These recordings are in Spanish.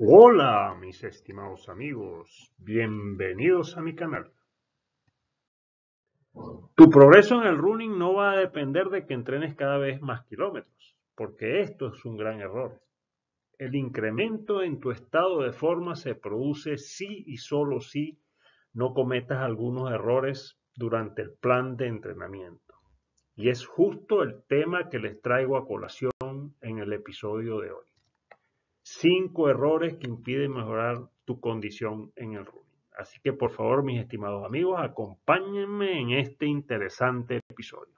Hola mis estimados amigos, bienvenidos a mi canal. Tu progreso en el running no va a depender de que entrenes cada vez más kilómetros, porque esto es un gran error. El incremento en tu estado de forma se produce si y solo si no cometas algunos errores durante el plan de entrenamiento. Y es justo el tema que les traigo a colación en el episodio de hoy cinco errores que impiden mejorar tu condición en el running. Así que por favor, mis estimados amigos, acompáñenme en este interesante episodio.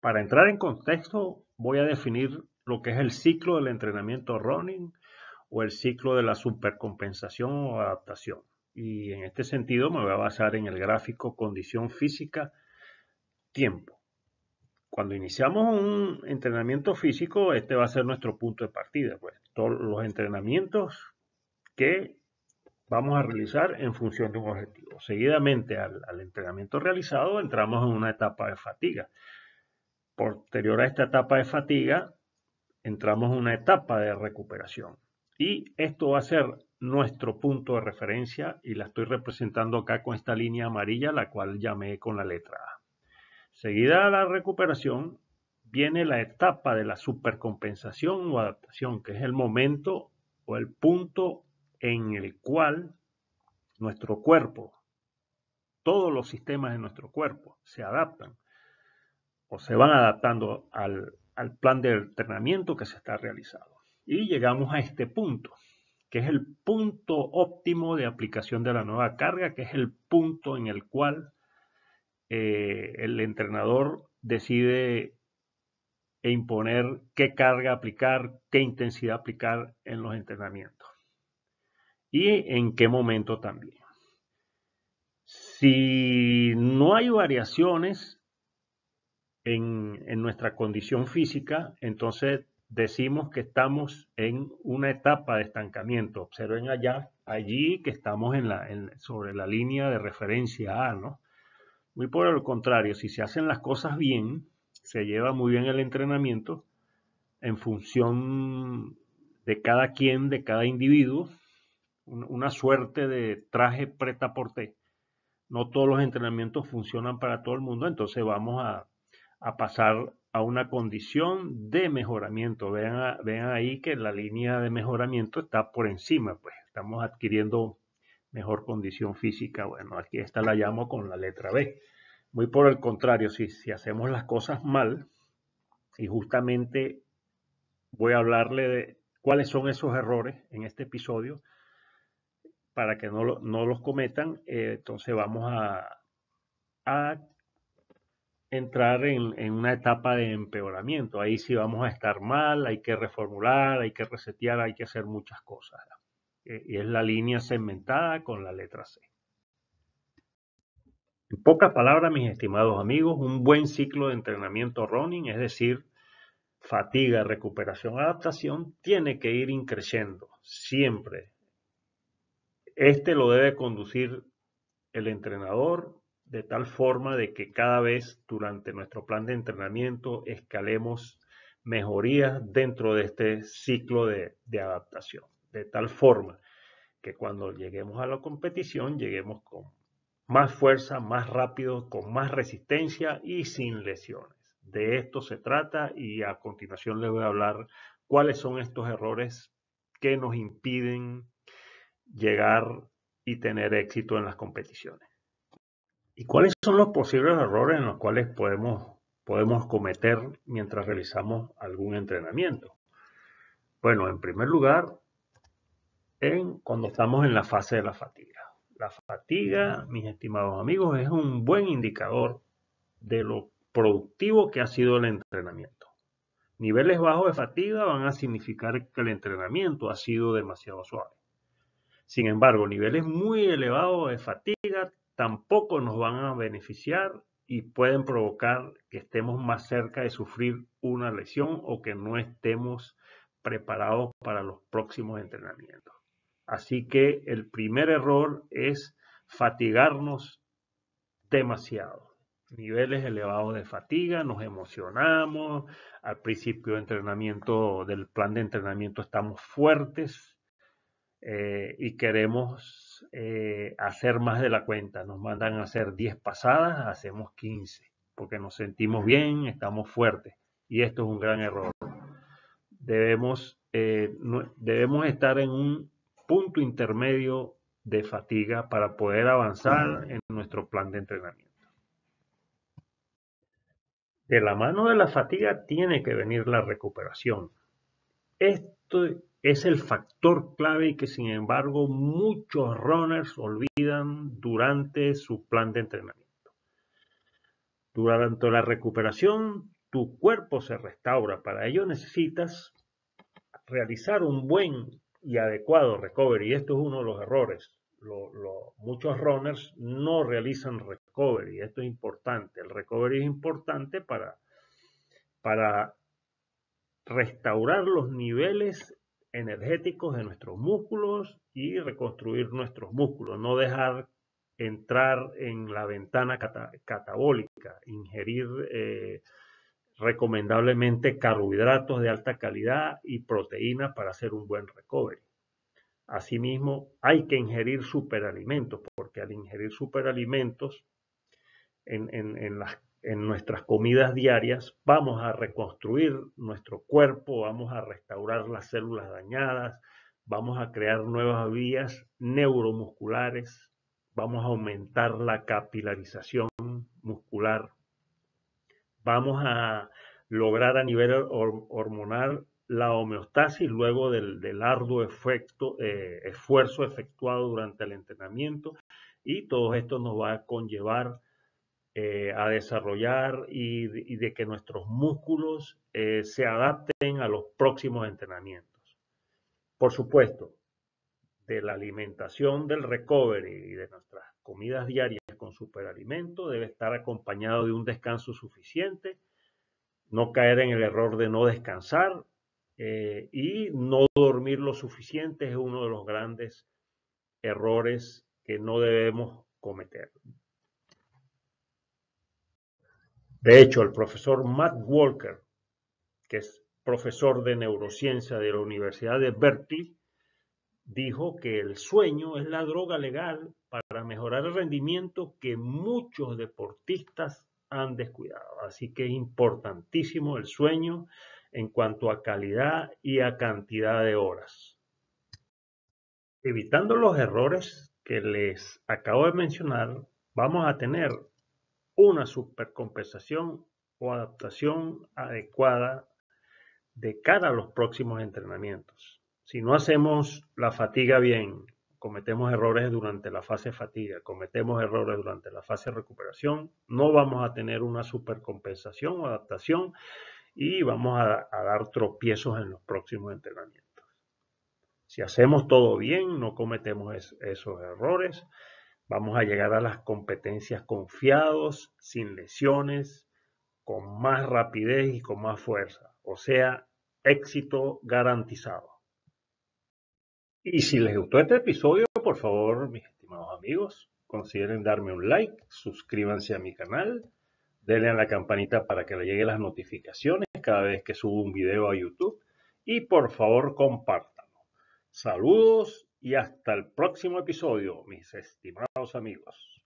Para entrar en contexto, voy a definir lo que es el ciclo del entrenamiento running o el ciclo de la supercompensación o adaptación. Y en este sentido me voy a basar en el gráfico condición física tiempo cuando iniciamos un entrenamiento físico, este va a ser nuestro punto de partida. Pues. Todos los entrenamientos que vamos a realizar en función de un objetivo. Seguidamente al, al, entrenamiento realizado entramos en una etapa de fatiga. Posterior a esta etapa de fatiga, entramos en una etapa de recuperación. Y esto va a ser nuestro punto de referencia y la estoy representando acá con esta línea amarilla, la cual llamé con la letra A. Seguida la recuperación, viene la etapa de la supercompensación o adaptación, que es el momento o el punto en el cual nuestro cuerpo, todos los sistemas de nuestro cuerpo se adaptan o se van adaptando al, al plan de entrenamiento que se está realizando. Y llegamos a este punto, que es el punto óptimo de aplicación de la nueva carga, que es el punto en el cual eh, el entrenador decide e imponer qué carga aplicar, qué intensidad aplicar en los entrenamientos y en qué momento también. Si no hay variaciones en, nuestra condición física, entonces decimos que estamos en una etapa de estancamiento. Observen allá, allí que estamos sobre la línea de referencia A, ¿no? Muy por el contrario, si se hacen las cosas bien, se lleva muy bien el entrenamiento en función de cada quien, de cada individuo, una suerte de traje preta por No todos los entrenamientos funcionan para todo el mundo, entonces vamos a, pasar a una condición de mejoramiento. Vean, vean ahí que la línea de mejoramiento está por encima, pues estamos adquiriendo mejor condición física. Bueno, aquí esta la llamo con la letra B. Muy por el contrario, si, hacemos las cosas mal, y justamente voy a hablarle de cuáles son esos errores en este episodio para que no, los cometan, eh, entonces vamos a, entrar en, en, una etapa de empeoramiento. Ahí sí vamos a estar mal, hay que reformular, hay que resetear, hay que hacer muchas cosas. Eh, y es la línea segmentada con la letra C. En pocas palabras, mis estimados amigos, un buen ciclo de entrenamiento running, es decir, fatiga, recuperación, adaptación, tiene que ir increciendo siempre. Este lo debe conducir el entrenador de tal forma de que cada vez durante nuestro plan de entrenamiento escalemos mejorías dentro de este ciclo de, de adaptación de tal forma que cuando lleguemos a la competición lleguemos con más fuerza, más rápido, con más resistencia y sin lesiones. De esto se trata y a continuación les voy a hablar cuáles son estos errores que nos impiden llegar y tener éxito en las competiciones. ¿Y cuáles son los posibles errores en los cuales podemos, podemos cometer mientras realizamos algún entrenamiento? Bueno, en primer lugar, cuando estamos en la fase de la fatiga. La fatiga, mis estimados amigos, es un buen indicador de lo productivo que ha sido el entrenamiento. Niveles bajos de fatiga van a significar que el entrenamiento ha sido demasiado suave. Sin embargo, niveles muy elevados de fatiga tampoco nos van a beneficiar y pueden provocar que estemos más cerca de sufrir una lesión o que no estemos preparados para los próximos entrenamientos. Así que el primer error es fatigarnos demasiado. Niveles elevados de fatiga, nos emocionamos, al principio entrenamiento, del plan de entrenamiento estamos fuertes eh, y queremos eh, hacer más de la cuenta. Nos mandan a hacer 10 pasadas, hacemos 15, porque nos sentimos bien, estamos fuertes. Y esto es un gran error. Debemos, eh, debemos estar en un punto intermedio de fatiga para poder avanzar en nuestro plan de entrenamiento. De la mano de la fatiga tiene que venir la recuperación. Esto es el factor clave que sin embargo muchos runners olvidan durante su plan de entrenamiento. Durante la recuperación, tu cuerpo se restaura. Para ello necesitas realizar un buen y adecuado recovery. Y esto es uno de los errores. muchos runners no realizan recovery. Esto es importante. El recovery es importante para, para restaurar los niveles energéticos de nuestros músculos y reconstruir nuestros músculos. No dejar entrar en la ventana catabólica, ingerir... Eh, recomendablemente carbohidratos de alta calidad y proteínas para hacer un buen recovery. Asimismo, hay que ingerir superalimentos, porque al ingerir superalimentos en, en nuestras comidas diarias, vamos a reconstruir nuestro cuerpo, vamos a restaurar las células dañadas, vamos a crear nuevas vías neuromusculares, vamos a aumentar la capilarización muscular vamos a lograr a nivel hormonal la homeostasis luego del, arduo efecto, eh, esfuerzo efectuado durante el entrenamiento y todo esto nos va a conllevar eh, a desarrollar y, de que nuestros músculos eh, se adapten a los próximos entrenamientos. Por supuesto, de la alimentación del recovery y de nuestras comidas diarias con superalimento, debe estar acompañado de un descanso suficiente, no caer en el error de no descansar eh, y no dormir lo suficiente es uno de los grandes errores que no debemos cometer. De hecho, el profesor Matt Walker, que es profesor de neurociencia de la Universidad de Berkeley, dijo que el sueño es la droga legal para mejorar el rendimiento que muchos deportistas han descuidado. Así que es importantísimo el sueño en cuanto a calidad y a cantidad de horas. Evitando los errores que les acabo de mencionar, vamos a tener una supercompensación o adaptación adecuada de cara a los próximos entrenamientos. Si no hacemos la fatiga bien, cometemos errores durante la fase fatiga, cometemos errores durante la fase recuperación, no vamos a tener una supercompensación o adaptación y vamos a, dar tropiezos en los próximos entrenamientos. Si hacemos todo bien, no cometemos esos errores, vamos a llegar a las competencias confiados, sin lesiones, con más rapidez y con más fuerza, o sea, éxito garantizado. Y si les gustó este episodio, por favor, mis estimados amigos, consideren darme un like, suscríbanse a mi canal, denle a la campanita para que le lleguen las notificaciones cada vez que subo un video a YouTube y por favor compártanlo. Saludos y hasta el próximo episodio, mis estimados amigos.